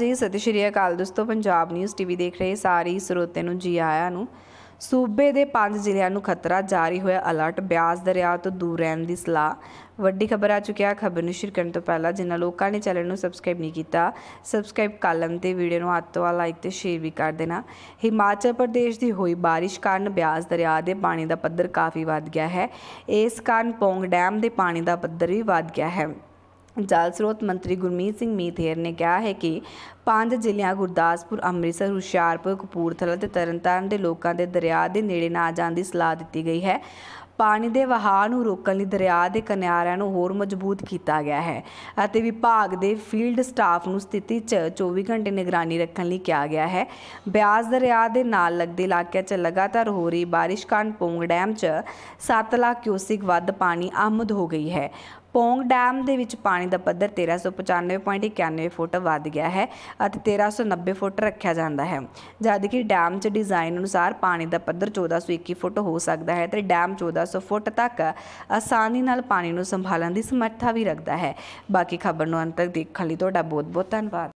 ਜੀ ਸਤਿ ਸ਼੍ਰੀ ਅਕਾਲ ਦੋਸਤੋ ਪੰਜਾਬ ਨਿਊਜ਼ ਟੀਵੀ ਦੇਖ ਰਹੇ ਸਾਰੇ ਸਰੋਤਿਆਂ ਨੂੰ ਜੀ ਆਇਆਂ ਨੂੰ ਸੂਬੇ ਦੇ ਪੰਜ ਜ਼ਿਲ੍ਹਿਆਂ ਨੂੰ ਖਤਰਾ ਜਾਰੀ ਹੋਇਆ ਅਲਰਟ ਬਿਆਸ ਦਰਿਆ ਤੋਂ ਦੂਰ ਰਹਿਣ ਦੀ ਸਲਾਹ ਵੱਡੀ ਖਬਰ ਆ ਚੁੱਕਿਆ ਖਬਰ ਨੂੰ ਸ਼ੇਅਰ ਕਰਨ ਤੋਂ ਪਹਿਲਾਂ ਜਿਨ੍ਹਾਂ ਲੋਕਾਂ ਨੇ ਚੈਨਲ ਨੂੰ ਸਬਸਕ੍ਰਾਈਬ ਨਹੀਂ ਕੀਤਾ ਸਬਸਕ੍ਰਾਈਬ ਕਰ ਲੈਣ ਤੇ ਵੀਡੀਓ ਨੂੰ ਹੱਥੋਂ ਆ ਲਾਈਕ ਤੇ ਸ਼ੇਅਰ ਵੀ ਕਰ ਦੇਣਾ ਹਿਮਾਚਲ ਪ੍ਰਦੇਸ਼ ਦੀ ਹੋਈ ਬਾਰਿਸ਼ ਕਾਰਨ ਬਿਆਸ ਦਰਿਆ ਦੇ ਪਾਣੀ ਦਾ ਪੱਧਰ ਕਾਫੀ ਵੱਧ ਗਿਆ ਹੈ ਇਸ ਕਾਰਨ ਪੌਂਗ ਡੈਮ ਦੇ ਪਾਣੀ ਦਾ ਪੱਧਰ ਵੀ ਵੱਧ ਗਿਆ ਹੈ ਜਲ ਸਰੋਤ ਮੰਤਰੀ ਗੁਰਮੀਤ ਸਿੰਘ ਮੀਤੇਰ ਨੇ ਕਿਹਾ ਹੈ ਕਿ ਪੰਜ ਜ਼ਿਲ੍ਹਿਆਂ ਗੁਰਦਾਸਪੁਰ ਅੰਮ੍ਰਿਤਸਰ ਹੁਸ਼ਿਆਰਪੁਰ ਕਪੂਰਥਲਾ ਤੇ ਤਰਨਤਾਰਨ ਦੇ ਲੋਕਾਂ ਦੇ ਦਰਿਆ ਦੇ ਨੇੜੇ ਨਾ ਜਾਣ ਦੀ ਸਲਾਹ ਦਿੱਤੀ ਗਈ ਹੈ ਪਾਣੀ ਦੇ ਵਹਾਅ ਨੂੰ ਰੋਕਣ ਲਈ ਦਰਿਆ ਦੇ ਕਿਨਾਰਿਆਂ ਨੂੰ ਹੋਰ ਮਜ਼ਬੂਤ ਕੀਤਾ ਗਿਆ ਹੈ ਅਤੇ ਵਿਭਾਗ ਦੇ ਫੀਲਡ ਸਟਾਫ ਨੂੰ ਸਥਿਤੀ 'ਚ 24 ਘੰਟੇ ਨਿਗਰਾਨੀ ਰੱਖਣ ਲਈ ਕਿਹਾ ਗਿਆ ਹੈ ਬਿਆਸ ਦਰਿਆ ਦੇ ਨਾਲ ਲੱਗਦੇ ਇਲਾਕਿਆਂ 'ਚ ਲਗਾਤਾਰ ਹੋ ਰਹੀ ਬਾਰਿਸ਼ ਕਾਰਨ ਪੋਂਗ ਡੈਮ 'ਚ 7 ਲੱਖ ਕਿਊਸਿਕ ਵੱਧ ਪਾਣੀ ਆਮਦ ਹੋ ਗਈ ਹੈ ਪੋਂਗ ਡੈਮ ਦੇ ਵਿੱਚ ਪਾਣੀ ਦਾ ਪੱਧਰ 1395.91 ਫੁੱਟ ਵੱਧ ਗਿਆ ਹੈ ਅਤੇ 1390 ਫੁੱਟ ਰੱਖਿਆ ਜਾਂਦਾ ਹੈ ਜਦਕਿ ਡੈਮ 'ਚ ਡਿਜ਼ਾਈਨ ਅਨੁਸਾਰ ਪਾਣੀ ਦਾ ਪੱਧਰ 1421 ਫੁੱਟ ਹੋ ਸਕਦਾ ਹੈ ਤੇ ਡੈਮ 14 10 ਫੁੱਟ ਤੱਕ ਆਸਾਨੀ ਨਾਲ ਪਾਣੀ ਨੂੰ ਸੰਭਾਲਣ ਦੀ ਸਮਰੱਥਾ ਵੀ ਰੱਖਦਾ ਹੈ ਬਾਕੀ ਖਬਰ ਨੂੰ ਅੰਤ ਤੱਕ ਦੇਖਣ ਲਈ ਤੁਹਾਡਾ ਬਹੁਤ ਬਹੁਤ ਧੰਨਵਾਦ